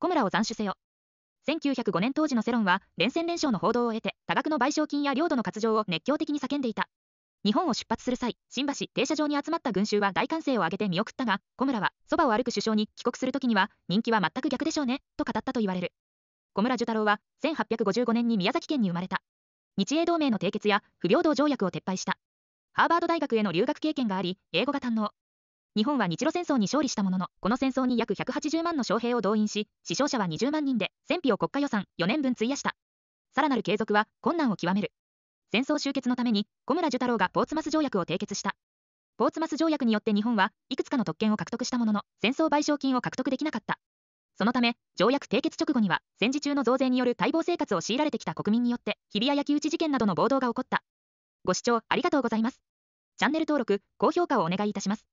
小村を斬首せよ。1905年当時の世論は連戦連勝の報道を得て多額の賠償金や領土の割譲を熱狂的に叫んでいた日本を出発する際新橋停車場に集まった群衆は大歓声を上げて見送ったが小村はそばを歩く首相に帰国する時には人気は全く逆でしょうねと語ったと言われる小村寿太郎は1855年に宮崎県に生まれた日英同盟の締結や不平等条約を撤廃したハーバード大学への留学経験があり英語が堪能日本は日露戦争に勝利したものの、この戦争に約180万の将兵を動員し、死傷者は20万人で、戦費を国家予算4年分費やした。さらなる継続は困難を極める。戦争終結のために、小村寿太郎がポーツマス条約を締結した。ポーツマス条約によって日本はいくつかの特権を獲得したものの、戦争賠償金を獲得できなかった。そのため、条約締結直後には、戦時中の増税による待望生活を強いられてきた国民によって、日比谷焼き討ち事件などの暴動が起こった。ご視聴ありがとうございます。チャンネル登録、高評価をお願いいたします。